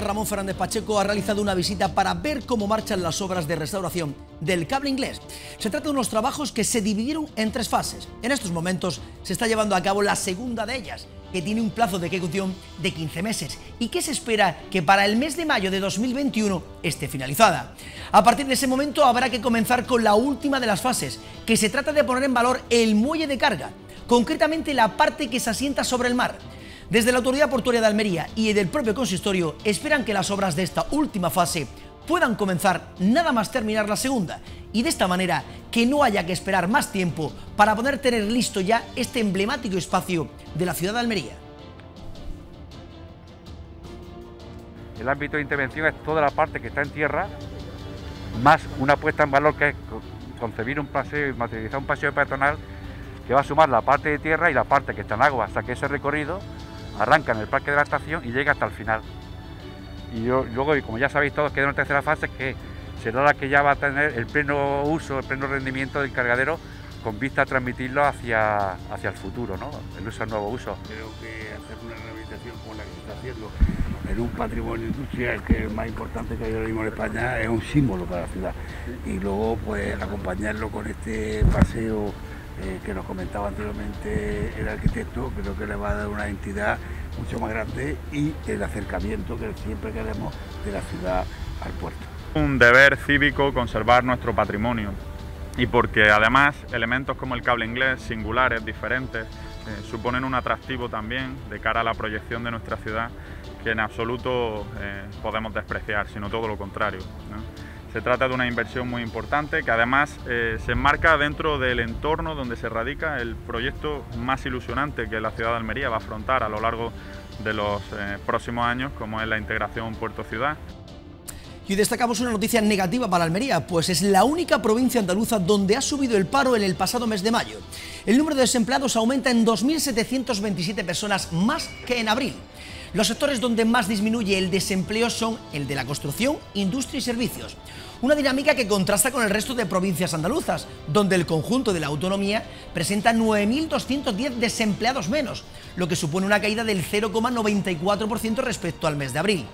Ramón Fernández Pacheco ha realizado una visita para ver cómo marchan las obras de restauración del cable inglés. Se trata de unos trabajos que se dividieron en tres fases. En estos momentos se está llevando a cabo la segunda de ellas, que tiene un plazo de ejecución de 15 meses y que se espera que para el mes de mayo de 2021 esté finalizada. A partir de ese momento habrá que comenzar con la última de las fases, que se trata de poner en valor el muelle de carga, concretamente la parte que se asienta sobre el mar desde la Autoridad Portuaria de Almería y del propio consistorio esperan que las obras de esta última fase puedan comenzar nada más terminar la segunda y de esta manera que no haya que esperar más tiempo para poder tener listo ya este emblemático espacio de la ciudad de Almería. El ámbito de intervención es toda la parte que está en tierra, más una puesta en valor que es concebir un paseo y materializar un paseo peatonal que va a sumar la parte de tierra y la parte que está en agua, hasta que ese recorrido arranca en el parque de la estación y llega hasta el final. Y luego, y como ya sabéis todos, queda una tercera fase que será la que ya va a tener el pleno uso, el pleno rendimiento del cargadero con vista a transmitirlo hacia, hacia el futuro, ¿no? el uso, al nuevo uso. Creo que hacer una rehabilitación como la que se está haciendo en un patrimonio industrial que es más importante que hay ahora mismo en España es un símbolo para la ciudad. Y luego pues acompañarlo con este paseo eh, que nos comentaba anteriormente el arquitecto, creo que le va a dar una entidad mucho más grande y el acercamiento que siempre queremos de la ciudad al puerto. Un deber cívico conservar nuestro patrimonio y porque además elementos como el cable inglés, singulares, diferentes, eh, suponen un atractivo también de cara a la proyección de nuestra ciudad que en absoluto eh, podemos despreciar, sino todo lo contrario. Se trata de una inversión muy importante que además eh, se enmarca dentro del entorno donde se radica el proyecto más ilusionante que la ciudad de Almería va a afrontar a lo largo de los eh, próximos años, como es la integración puerto-ciudad. Y destacamos una noticia negativa para Almería, pues es la única provincia andaluza donde ha subido el paro en el pasado mes de mayo. El número de desempleados aumenta en 2.727 personas más que en abril. Los sectores donde más disminuye el desempleo son el de la construcción, industria y servicios. Una dinámica que contrasta con el resto de provincias andaluzas, donde el conjunto de la autonomía presenta 9.210 desempleados menos, lo que supone una caída del 0,94% respecto al mes de abril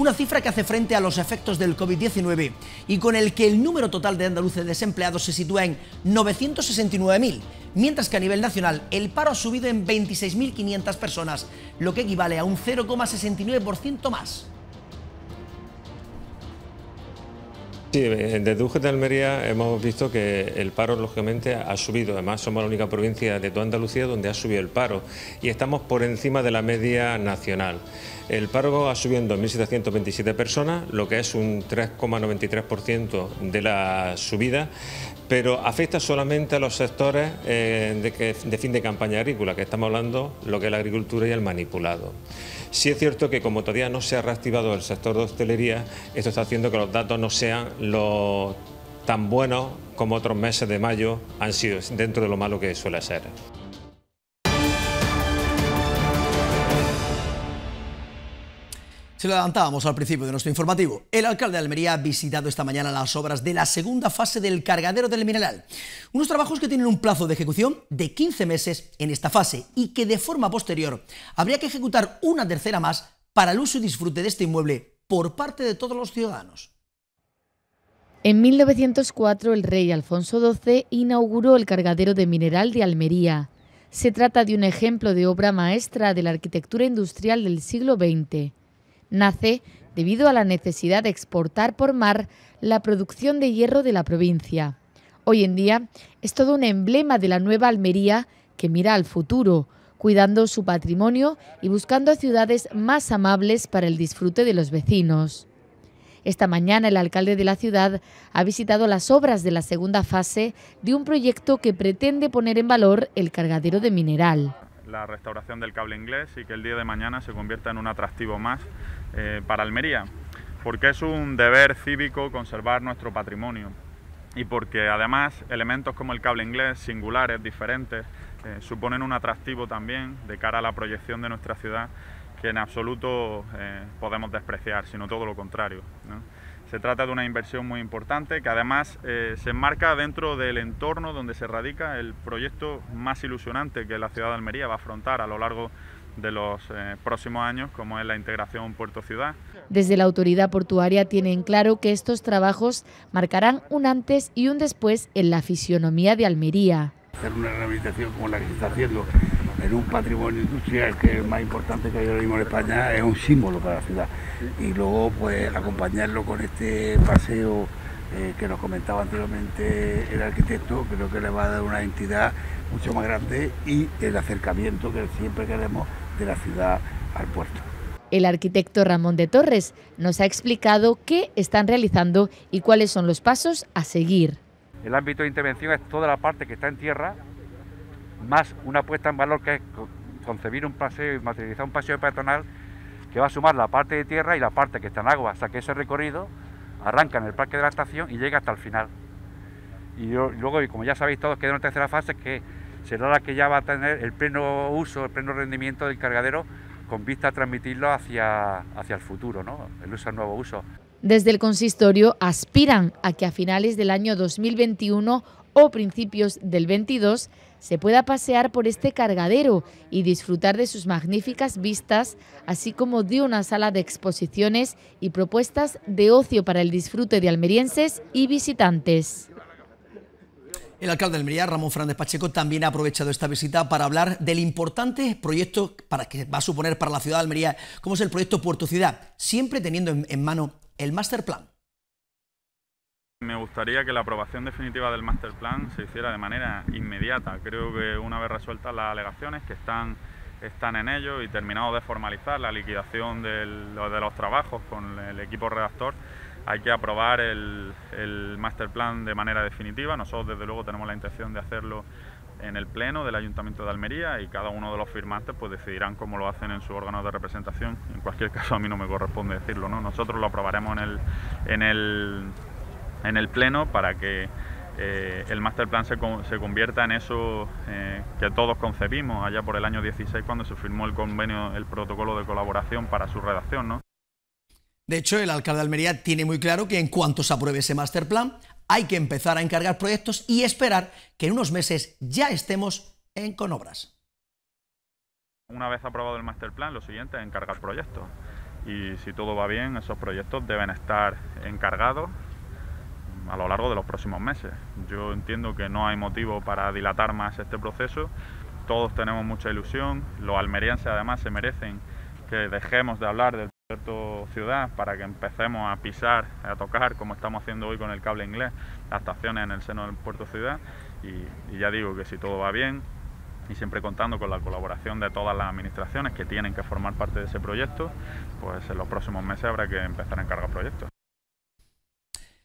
una cifra que hace frente a los efectos del COVID-19 y con el que el número total de andaluces desempleados se sitúa en 969.000, mientras que a nivel nacional el paro ha subido en 26.500 personas, lo que equivale a un 0,69% más. Sí, desde UGT de Almería hemos visto que el paro lógicamente ha subido, además somos la única provincia de toda Andalucía donde ha subido el paro y estamos por encima de la media nacional. El paro ha subido en 2.727 personas, lo que es un 3,93% de la subida, pero afecta solamente a los sectores eh, de, de, fin de campaña agrícola, que estamos hablando lo que es la agricultura y el manipulado. Si es cierto que como todavía no se ha reactivado el sector de hostelería, esto está haciendo que los datos no sean lo tan buenos como otros meses de mayo han sido dentro de lo malo que suele ser. Se lo adelantábamos al principio de nuestro informativo. El alcalde de Almería ha visitado esta mañana las obras de la segunda fase del cargadero del mineral. Unos trabajos que tienen un plazo de ejecución de 15 meses en esta fase y que de forma posterior habría que ejecutar una tercera más para el uso y disfrute de este inmueble por parte de todos los ciudadanos. En 1904 el rey Alfonso XII inauguró el cargadero de mineral de Almería. Se trata de un ejemplo de obra maestra de la arquitectura industrial del siglo XX nace debido a la necesidad de exportar por mar la producción de hierro de la provincia. Hoy en día es todo un emblema de la nueva Almería que mira al futuro, cuidando su patrimonio y buscando ciudades más amables para el disfrute de los vecinos. Esta mañana el alcalde de la ciudad ha visitado las obras de la segunda fase de un proyecto que pretende poner en valor el cargadero de mineral. La restauración del cable inglés y que el día de mañana se convierta en un atractivo más eh, para Almería, porque es un deber cívico conservar nuestro patrimonio y porque además elementos como el cable inglés, singulares, diferentes, eh, suponen un atractivo también de cara a la proyección de nuestra ciudad que en absoluto eh, podemos despreciar, sino todo lo contrario. Se trata de una inversión muy importante que además se enmarca dentro del entorno donde se radica el proyecto más ilusionante que la ciudad de Almería va a afrontar a lo largo de de los eh, próximos años, como es la integración puerto-ciudad. Desde la autoridad portuaria tienen claro que estos trabajos marcarán un antes y un después en la fisionomía de Almería. Hacer una rehabilitación como la que se está haciendo en un patrimonio industrial que es más importante que hay ahora mismo en España, es un símbolo para la ciudad. Y luego, pues, acompañarlo con este paseo eh, que nos comentaba anteriormente el arquitecto, creo que le va a dar una entidad mucho más grande y el acercamiento que siempre queremos de la ciudad al puerto. El arquitecto Ramón de Torres nos ha explicado qué están realizando y cuáles son los pasos a seguir. El ámbito de intervención es toda la parte que está en tierra, más una puesta en valor que es concebir un paseo y materializar un paseo peatonal que va a sumar la parte de tierra y la parte que está en agua, hasta que ese recorrido arranca en el parque de la estación y llega hasta el final. Y luego, como ya sabéis todos, queda una tercera fase que será la que ya va a tener el pleno uso, el pleno rendimiento del cargadero con vista a transmitirlo hacia, hacia el futuro, el uso, al nuevo uso. Desde el consistorio aspiran a que a finales del año 2021 o principios del 22 se pueda pasear por este cargadero y disfrutar de sus magníficas vistas, así como de una sala de exposiciones y propuestas de ocio para el disfrute de almerienses y visitantes. El alcalde de Almería, Ramón Fernández Pacheco, también ha aprovechado esta visita para hablar del importante proyecto para que va a suponer para la ciudad de Almería, como es el proyecto Puerto Ciudad, siempre teniendo en mano el master plan. Me gustaría que la aprobación definitiva del master plan se hiciera de manera inmediata. Creo que una vez resueltas las alegaciones que están, están en ello y terminado de formalizar la liquidación de los trabajos con el equipo redactor, hay que aprobar el, master plan de manera definitiva. Nosotros, desde luego, tenemos la intención de hacerlo en el Pleno del Ayuntamiento de Almería y cada uno de los firmantes pues decidirán cómo lo hacen en su órgano de representación. En cualquier caso, a mí no me corresponde decirlo, ¿no? Nosotros lo aprobaremos en el, en el, en el Pleno para que eh, el master plan se, se convierta en eso eh, que todos concebimos allá por el año 16 cuando se firmó el convenio, el protocolo de colaboración para su redacción, ¿no? De hecho, el alcalde de Almería tiene muy claro que en cuanto se apruebe ese master plan, hay que empezar a encargar proyectos y esperar que en unos meses ya estemos en Conobras. Una vez aprobado el master plan, lo siguiente es encargar proyectos. Y si todo va bien, esos proyectos deben estar encargados a lo largo de los próximos meses. Yo entiendo que no hay motivo para dilatar más este proceso. Todos tenemos mucha ilusión. Los almerienses además se merecen que dejemos de hablar del ...Puerto ciudad para que empecemos a pisar, a tocar, como estamos haciendo hoy con el cable inglés, las estaciones en el seno del puerto ciudad. Y, y, ya digo que si todo va bien y siempre contando con la colaboración de todas las administraciones que tienen que formar parte de ese proyecto, pues en los próximos meses habrá que empezar a encargar proyectos.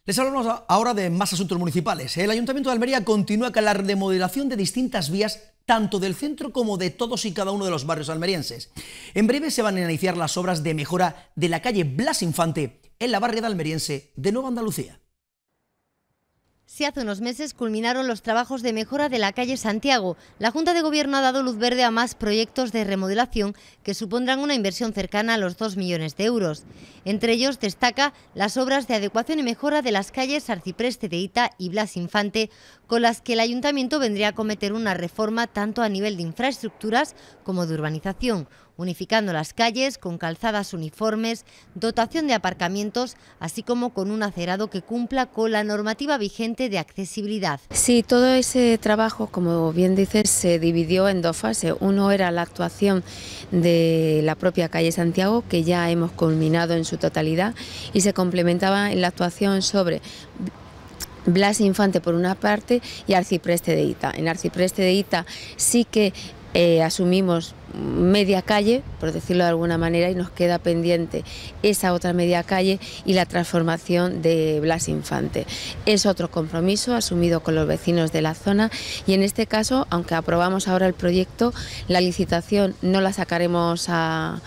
Les hablamos ahora de más asuntos municipales. El Ayuntamiento de Almería continúa con la remodelación de distintas vías tanto del centro como de todos y cada uno de los barrios almerienses. En breve se van a iniciar las obras de mejora de la calle Blas Infante en la barriada almeriense de Nueva Andalucía. Si hace unos meses culminaron los trabajos de mejora de la calle Santiago, la Junta de Gobierno ha dado luz verde a más proyectos de remodelación que supondrán una inversión cercana a los 2 millones de euros. Entre ellos destaca las obras de adecuación y mejora de las calles Arcipreste de Ita y Blas Infante, con las que el Ayuntamiento vendría a cometer una reforma tanto a nivel de infraestructuras como de urbanización, unificando las calles con calzadas uniformes, dotación de aparcamientos, así como con un acerado que cumpla con la normativa vigente de accesibilidad. Sí, todo ese trabajo, como bien dices, se dividió en dos fases. Uno era la actuación de la propia calle Santiago, que ya hemos culminado en su totalidad, y se complementaba en la actuación sobre Blas Infante por una parte y Arcipreste de Ita. En Arcipreste de Ita sí que eh, asumimos media calle, por decirlo de alguna manera, y nos queda pendiente esa otra media calle y la transformación de Blas Infante. Es otro compromiso asumido con los vecinos de la zona y en este caso, aunque aprobamos ahora el proyecto, la licitación no la sacaremos a,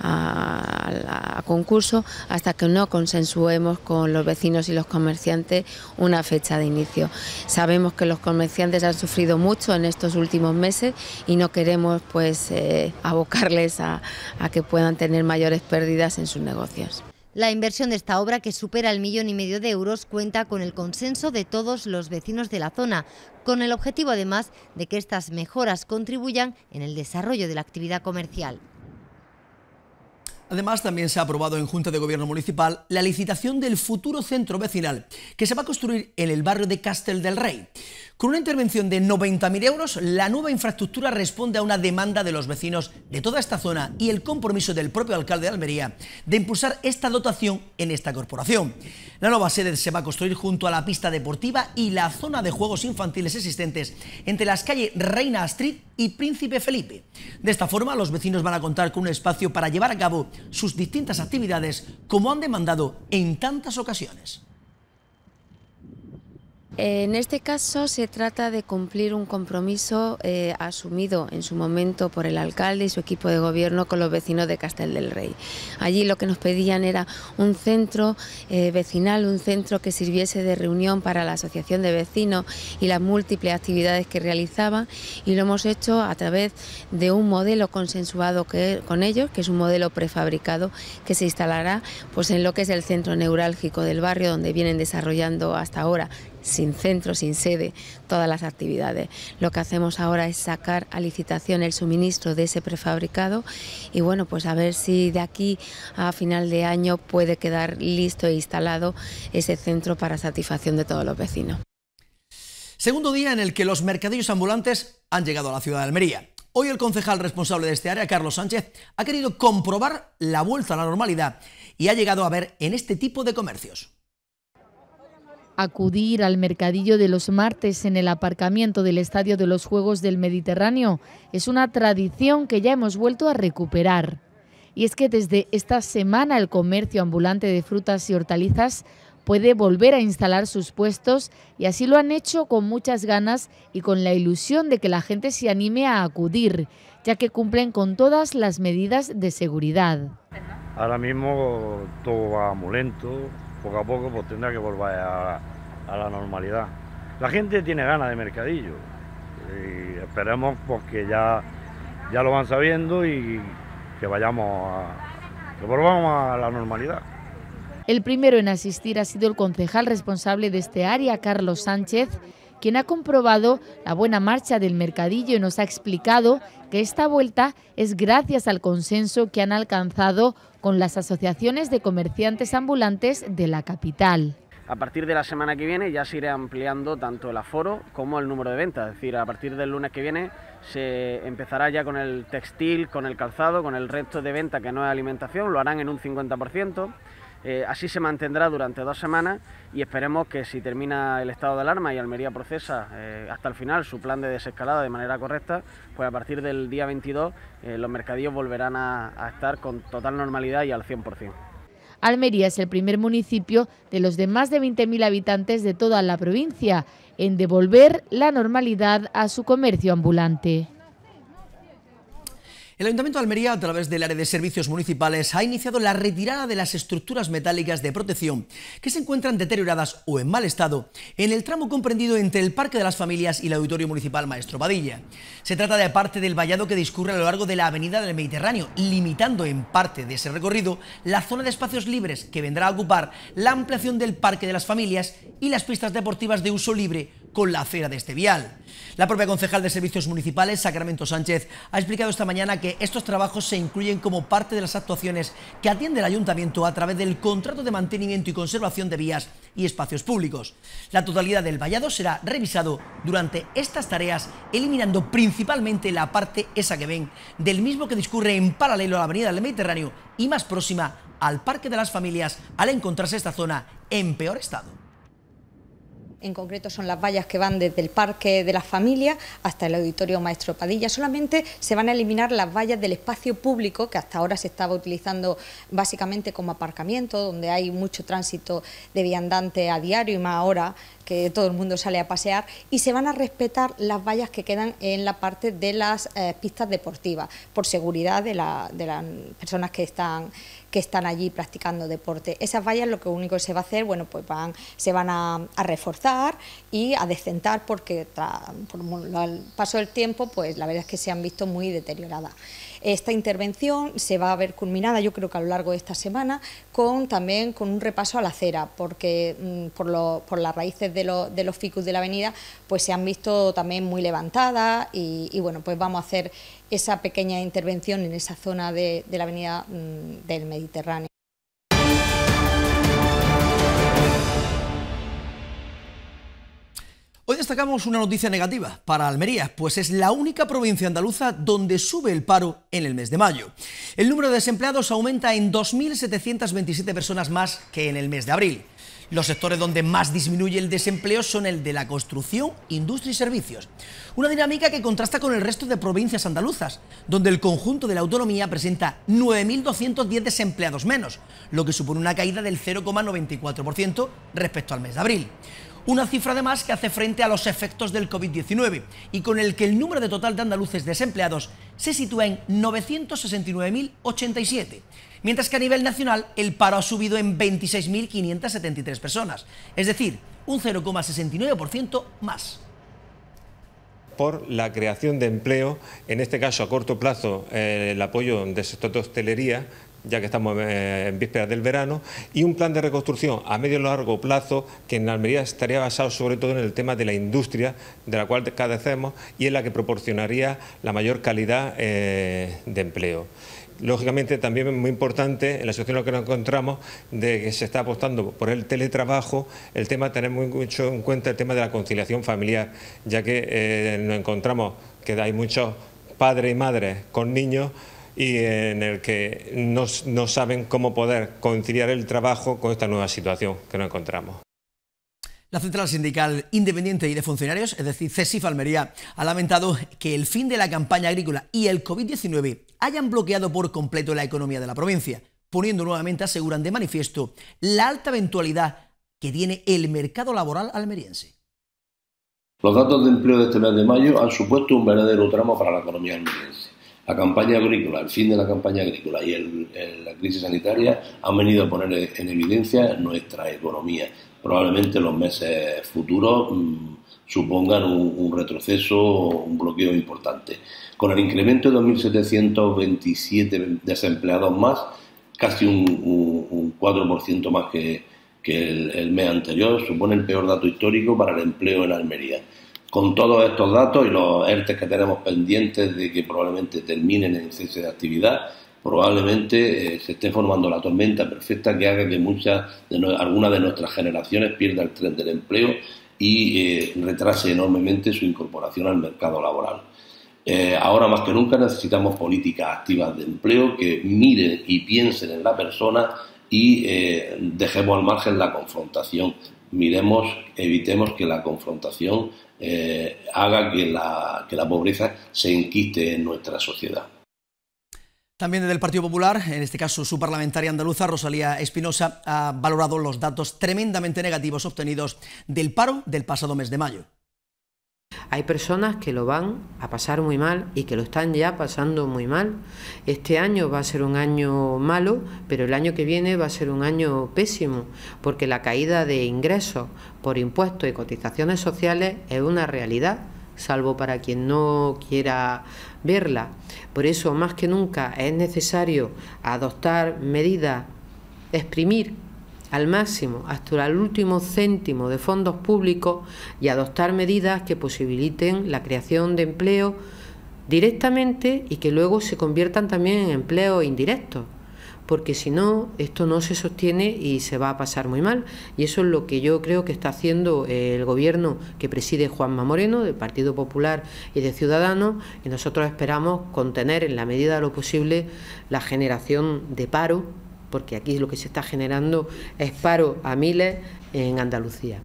a, concurso hasta que no consensuemos con los vecinos y los comerciantes una fecha de inicio. Sabemos que los comerciantes han sufrido mucho en estos últimos meses y no queremos pues eh, abocarles a que puedan tener mayores pérdidas en sus negocios. La inversión de esta obra, que supera el millón y medio de euros, cuenta con el consenso de todos los vecinos de la zona, con el objetivo además de que estas mejoras contribuyan en el desarrollo de la actividad comercial. Además, también se ha aprobado en Junta de Gobierno Municipal la licitación del futuro centro vecinal que se va a construir en el barrio de Castel del Rey. Con una intervención de 90.000 euros, la nueva infraestructura responde a una demanda de los vecinos de toda esta zona y el compromiso del propio alcalde de Almería de impulsar esta dotación en esta corporación. La nueva sede se va a construir junto a la pista deportiva y la zona de juegos infantiles existentes entre las calles Reina Astrid y Príncipe Felipe. De esta forma, los vecinos van a contar con un espacio para llevar a cabo sus distintas actividades como han demandado en tantas ocasiones. En este caso se trata de cumplir un compromiso eh, asumido en su momento por el alcalde y su equipo de gobierno con los vecinos de Castel del Rey. Allí lo que nos pedían era un centro eh, vecinal, un centro que sirviese de reunión para la asociación de vecinos y las múltiples actividades que realizaban y lo hemos hecho a través de un modelo consensuado con ellos, que es un modelo prefabricado que se instalará pues, en lo que es el centro neurálgico del barrio donde vienen desarrollando hasta ahora sin centro, sin sede, todas las actividades. Lo que hacemos ahora es sacar a licitación el suministro de ese prefabricado y bueno, pues a ver si de aquí a final de año puede quedar listo e instalado ese centro para satisfacción de todos los vecinos. Segundo día en el que los mercadillos ambulantes han llegado a la ciudad de Almería. Hoy el concejal responsable de este área, Carlos Sánchez, ha querido comprobar la vuelta a la normalidad y ha llegado a ver en este tipo de comercios acudir al mercadillo de los martes en el aparcamiento del Estadio de los Juegos del Mediterráneo es una tradición que ya hemos vuelto a recuperar. Y es que desde esta semana el comercio ambulante de frutas y hortalizas puede volver a instalar sus puestos y así lo han hecho con muchas ganas y con la ilusión de que la gente se anime a acudir, ya que cumplen con todas las medidas de seguridad. Ahora mismo todo va muy lento, poco a poco pues tendrá que volver a, la normalidad. La gente tiene ganas de mercadillo y esperemos porque pues, ya, ya lo van sabiendo y que vayamos a, que volvamos a la normalidad. El primero en asistir ha sido el concejal responsable de este área, Carlos Sánchez, quien ha comprobado la buena marcha del mercadillo y nos ha explicado que esta vuelta es gracias al consenso que han alcanzado con las asociaciones de comerciantes ambulantes de la capital. A partir de la semana que viene ya se irá ampliando tanto el aforo como el número de ventas. Es decir, a partir del lunes que viene se empezará ya con el textil, con el calzado, con el resto de venta que no es alimentación, lo harán en un 50%. Eh, así se mantendrá durante dos semanas y esperemos que si termina el estado de alarma y Almería procesa eh, hasta el final su plan de desescalada de manera correcta, pues a partir del día 22 eh, los mercadillos volverán a, a estar con total normalidad y al 100%. Almería es el primer municipio de los de más de 20.000 habitantes de toda la provincia en devolver la normalidad a su comercio ambulante. El Ayuntamiento de Almería, a través del área de servicios municipales, ha iniciado la retirada de las estructuras metálicas de protección que se encuentran deterioradas o en mal estado en el tramo comprendido entre el Parque de las Familias y el Auditorio Municipal Maestro Padilla. Se trata de parte del vallado que discurre a lo largo de la Avenida del Mediterráneo, limitando en parte de ese recorrido la zona de espacios libres que vendrá a ocupar la ampliación del Parque de las Familias y las pistas deportivas de uso libre con la acera de este vial. La propia concejal de Servicios Municipales, Sacramento Sánchez, ha explicado esta mañana que estos trabajos se incluyen como parte de las actuaciones que atiende el Ayuntamiento a través del contrato de mantenimiento y conservación de vías y espacios públicos. La totalidad del vallado será revisado durante estas tareas, eliminando principalmente la parte esa que ven del mismo que discurre en paralelo a la Avenida del Mediterráneo y más próxima al Parque de las Familias al encontrarse esta zona en peor estado en concreto son las vallas que van desde el Parque de las Familias hasta el Auditorio Maestro Padilla. Solamente se van a eliminar las vallas del espacio público, que hasta ahora se estaba utilizando básicamente como aparcamiento, donde hay mucho tránsito de viandante a diario y más ahora que todo el mundo sale a pasear, y se van a respetar las vallas que quedan en la parte de las eh, pistas deportivas, por seguridad de, de las personas que están que están allí practicando deporte. Esas vallas lo que único que se va a hacer, bueno, pues van, se van a, reforzar y a descentar porque por el paso del tiempo, pues la verdad es que se han visto muy deterioradas. Esta intervención se va a ver culminada, yo creo que a lo largo de esta semana, con también con un repaso a la acera, porque mm, por, por, las raíces de, de, los ficus de la avenida pues se han visto también muy levantadas y, bueno, pues vamos a hacer esa pequeña intervención en esa zona de, la avenida mm, del Mediterráneo. Hoy destacamos una noticia negativa para Almería, pues es la única provincia andaluza donde sube el paro en el mes de mayo. El número de desempleados aumenta en 2.727 personas más que en el mes de abril. Los sectores donde más disminuye el desempleo son el de la construcción, industria y servicios. Una dinámica que contrasta con el resto de provincias andaluzas, donde el conjunto de la autonomía presenta 9.210 desempleados menos, lo que supone una caída del 0,94% respecto al mes de abril. Una cifra además que hace frente a los efectos del COVID-19 y con el que el número de total de andaluces desempleados se sitúa en 969.087, mientras que a nivel nacional el paro ha subido en 26.573 personas, es decir, un 0,69% más por la creación de empleo, en este caso a corto plazo eh, el apoyo del sector de hostelería, ya que estamos eh, en vísperas del verano, y un plan de reconstrucción a medio y largo plazo que en Almería estaría basado sobre todo en el tema de la industria de la cual carecemos y en la que proporcionaría la mayor calidad eh, de empleo lógicamente también es muy importante en la situación en la que nos encontramos de que se está apostando por el teletrabajo, el tema tener mucho en cuenta el tema de la conciliación familiar, ya que eh, nos encontramos que hay muchos padres y madres con niños y en el que no, saben cómo poder conciliar el trabajo con esta nueva situación que nos encontramos. La Central Sindical Independiente y de Funcionarios, es decir, CESIF Almería, ha lamentado que el fin de la campaña agrícola y el COVID-19 hayan bloqueado por completo la economía de la provincia, poniendo nuevamente, aseguran de manifiesto, la alta eventualidad que tiene el mercado laboral almeriense. Los datos de empleo de este mes de mayo han supuesto un verdadero tramo para la economía almeriense. La campaña agrícola, el fin de la campaña agrícola y la crisis sanitaria han venido a poner en evidencia nuestra economía. Probablemente los meses futuros mm, supongan un, retroceso o un bloqueo importante. Con el incremento de 2.727 desempleados más, casi un, 4% más que, el, el, mes anterior, supone el peor dato histórico para el empleo en Almería. Con todos estos datos y los ERTE que tenemos pendientes de que probablemente terminen en cese de actividad, probablemente eh, se esté formando la tormenta perfecta que haga que muchas de alguna de nuestras generaciones pierda el tren del empleo y eh, retrase enormemente su incorporación al mercado laboral. Eh, ahora más que nunca necesitamos políticas activas de empleo que miren y piensen en la persona y dejemos al margen la confrontación. Miremos, evitemos que la confrontación eh, haga que la, que la pobreza se enquiste en nuestra sociedad. También desde el Partido Popular, en este caso su parlamentaria andaluza, Rosalía Espinosa, ha valorado los datos tremendamente negativos obtenidos del paro del pasado mes de mayo. Hay personas que lo van a pasar muy mal y que lo están ya pasando muy mal. Este año va a ser un año malo, pero el año que viene va a ser un año pésimo, porque la caída de ingresos por impuestos y cotizaciones sociales es una realidad salvo para quien no quiera verla. Por eso, más que nunca, es necesario adoptar medidas, exprimir al máximo hasta el último céntimo de fondos públicos y adoptar medidas que posibiliten la creación de empleo directamente y que luego se conviertan también en empleo indirecto, porque si no, esto no se sostiene y se va a pasar muy mal. Y eso es lo que yo creo que está haciendo eh, el gobierno que preside Juanma Moreno, del Partido Popular y de Ciudadanos, y nosotros esperamos contener en la medida de lo posible la generación de paro porque aquí lo que se está generando es paro a miles en Andalucía.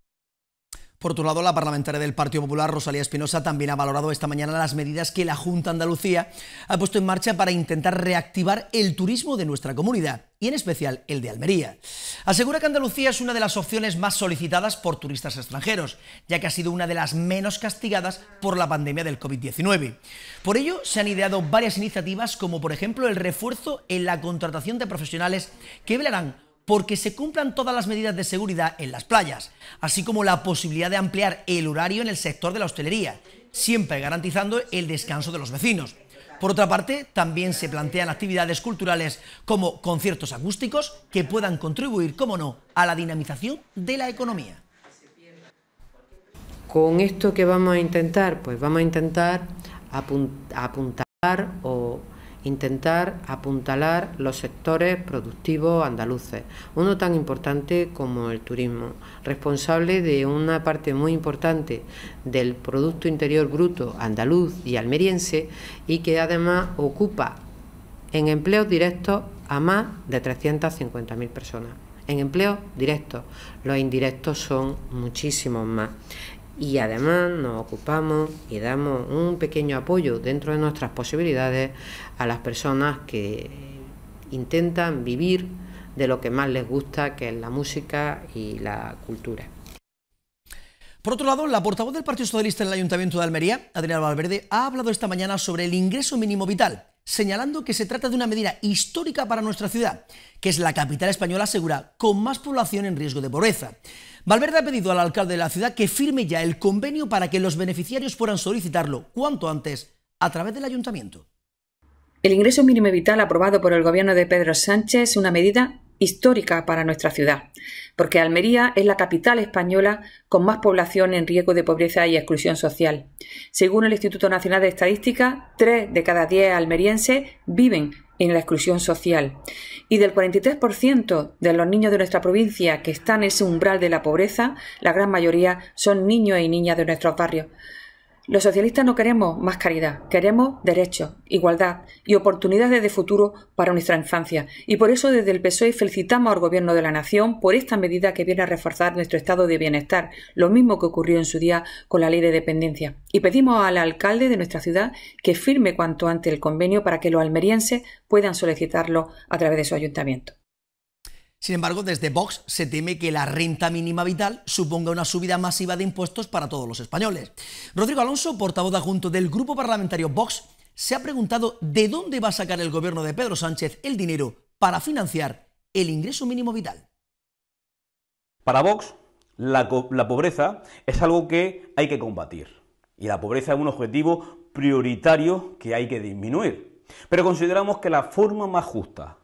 Por otro lado, la parlamentaria del Partido Popular, Rosalía Espinosa, también ha valorado esta mañana las medidas que la Junta Andalucía ha puesto en marcha para intentar reactivar el turismo de nuestra comunidad y en especial el de Almería. Asegura que Andalucía es una de las opciones más solicitadas por turistas extranjeros, ya que ha sido una de las menos castigadas por la pandemia del COVID-19. Por ello, se han ideado varias iniciativas, como por ejemplo el refuerzo en la contratación de profesionales que velarán porque se cumplan todas las medidas de seguridad en las playas, así como la posibilidad de ampliar el horario en el sector de la hostelería, siempre garantizando el descanso de los vecinos. Por otra parte, también se plantean actividades culturales como conciertos acústicos que puedan contribuir, como no, a la dinamización de la economía. Con esto que vamos a intentar, pues vamos a intentar apuntar o intentar apuntalar los sectores productivos andaluces, uno tan importante como el turismo, responsable de una parte muy importante del Producto Interior Bruto andaluz y almeriense y que además ocupa en empleos directos a más de 350.000 personas. En empleos directos, los indirectos son muchísimos más y además nos ocupamos y damos un pequeño apoyo dentro de nuestras posibilidades a las personas que intentan vivir de lo que más les gusta, que es la música y la cultura. Por otro lado, la portavoz del Partido Socialista en el Ayuntamiento de Almería, Adriana Valverde, ha hablado esta mañana sobre el ingreso mínimo vital, señalando que se trata de una medida histórica para nuestra ciudad, que es la capital española segura con más población en riesgo de pobreza. Valverde ha pedido al alcalde de la ciudad que firme ya el convenio para que los beneficiarios puedan solicitarlo cuanto antes a través del ayuntamiento. El ingreso mínimo vital aprobado por el gobierno de Pedro Sánchez es una medida histórica para nuestra ciudad, porque Almería es la capital española con más población en riesgo de pobreza y exclusión social. Según el Instituto Nacional de Estadística, tres de cada diez almerienses viven en la exclusión social. Y del 43% de los niños de nuestra provincia que están en ese umbral de la pobreza, la gran mayoría son niños y niñas de nuestros barrios. Los socialistas no queremos más caridad, queremos derechos, igualdad y oportunidades de futuro para nuestra infancia. Y por eso desde el PSOE felicitamos al Gobierno de la Nación por esta medida que viene a reforzar nuestro estado de bienestar, lo mismo que ocurrió en su día con la ley de dependencia. Y pedimos al alcalde de nuestra ciudad que firme cuanto antes el convenio para que los almerienses puedan solicitarlo a través de su ayuntamiento. Sin embargo, desde Vox se teme que la renta mínima vital suponga una subida masiva de impuestos para todos los españoles. Rodrigo Alonso, portavoz adjunto del grupo parlamentario Vox, se ha preguntado de dónde va a sacar el gobierno de Pedro Sánchez el dinero para financiar el ingreso mínimo vital. Para Vox, la, pobreza es algo que hay que combatir y la pobreza es un objetivo prioritario que hay que disminuir. Pero consideramos que la forma más justa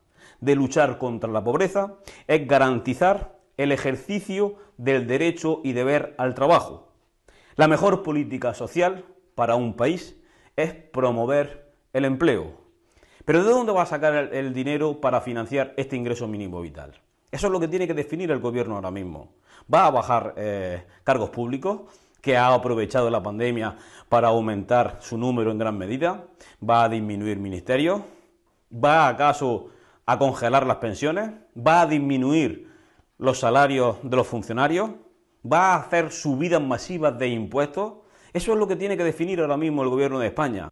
de luchar contra la pobreza es garantizar el ejercicio del derecho y deber al trabajo. La mejor política social para un país es promover el empleo. Pero ¿de dónde va a sacar el dinero para financiar este ingreso mínimo vital? Eso es lo que tiene que definir el gobierno ahora mismo. ¿Va a bajar eh, cargos públicos? que ha aprovechado la pandemia para aumentar su número en gran medida, va a disminuir ministerios, va acaso a congelar las pensiones, va a disminuir los salarios de los funcionarios, va a hacer subidas masivas de impuestos. Eso es lo que tiene que definir ahora mismo el gobierno de España.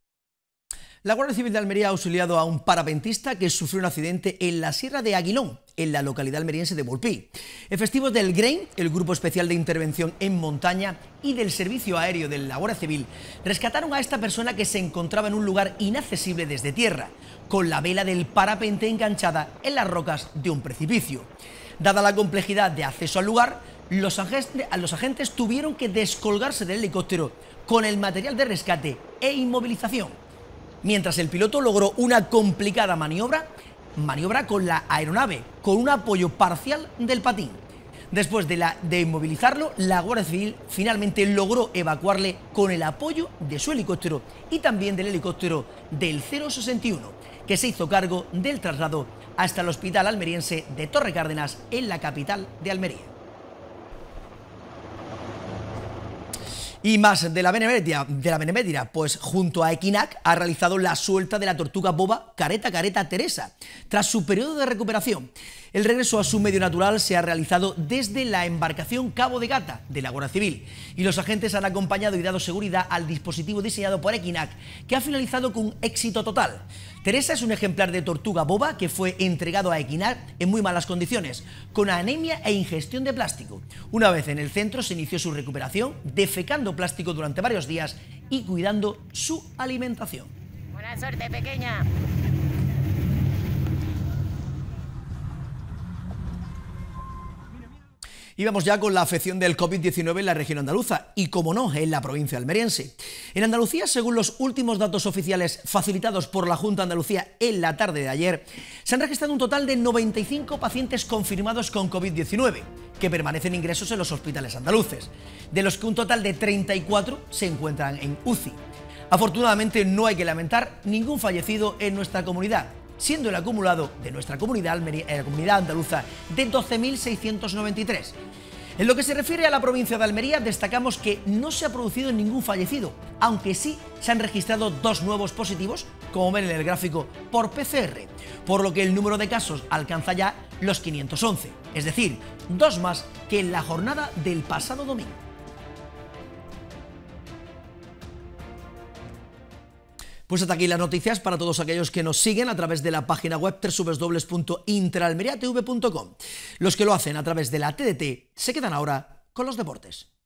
La Guardia Civil de Almería ha auxiliado a un parapentista que sufrió un accidente en la Sierra de Aguilón, en la localidad almeriense de Volpí. Efectivos del Grain, el Grupo Especial de Intervención en Montaña, y del Servicio Aéreo de la Guardia Civil, rescataron a esta persona que se encontraba en un lugar inaccesible desde tierra, con la vela del parapente enganchada en las rocas de un precipicio. Dada la complejidad de acceso al lugar, los agentes tuvieron que descolgarse del helicóptero con el material de rescate e inmovilización mientras el piloto logró una complicada maniobra, maniobra con la aeronave, con un apoyo parcial del patín. Después de, la, inmovilizarlo, la Guardia Civil finalmente logró evacuarle con el apoyo de su helicóptero y también del helicóptero del 061, que se hizo cargo del traslado hasta el hospital almeriense de Torre Cárdenas, en la capital de Almería. Y más de la Benemetia, de la pues junto a Equinac ha realizado la suelta de la tortuga boba Careta Careta Teresa, tras su periodo de recuperación. El regreso a su medio natural se ha realizado desde la embarcación Cabo de Gata de la Guardia Civil y los agentes han acompañado y dado seguridad al dispositivo diseñado por Equinac que ha finalizado con éxito total. Teresa es un ejemplar de tortuga boba que fue entregado a Equinac en muy malas condiciones, con anemia e ingestión de plástico. Una vez en el centro se inició su recuperación, defecando plástico durante varios días y cuidando su alimentación. Buena suerte, pequeña. Íbamos ya con la afección del COVID-19 en la región andaluza y, como no, en la provincia almeriense. En Andalucía, según los últimos datos oficiales facilitados por la Junta de Andalucía en la tarde de ayer, se han registrado un total de 95 pacientes confirmados con COVID-19 que permanecen ingresos en los hospitales andaluces, de los que un total de 34 se encuentran en UCI. Afortunadamente no hay que lamentar ningún fallecido en nuestra comunidad siendo el acumulado de nuestra comunidad, eh, comunidad andaluza de 12.693. En lo que se refiere a la provincia de Almería, destacamos que no se ha producido ningún fallecido, aunque sí se han registrado dos nuevos positivos, como ven en el gráfico, por PCR, por lo que el número de casos alcanza ya los 511, es decir, dos más que en la jornada del pasado domingo. Pues hasta aquí las noticias para todos aquellos que nos siguen a través de la página web www.interalmeriatv.com. Los que lo hacen a través de la TDT se quedan ahora con los deportes.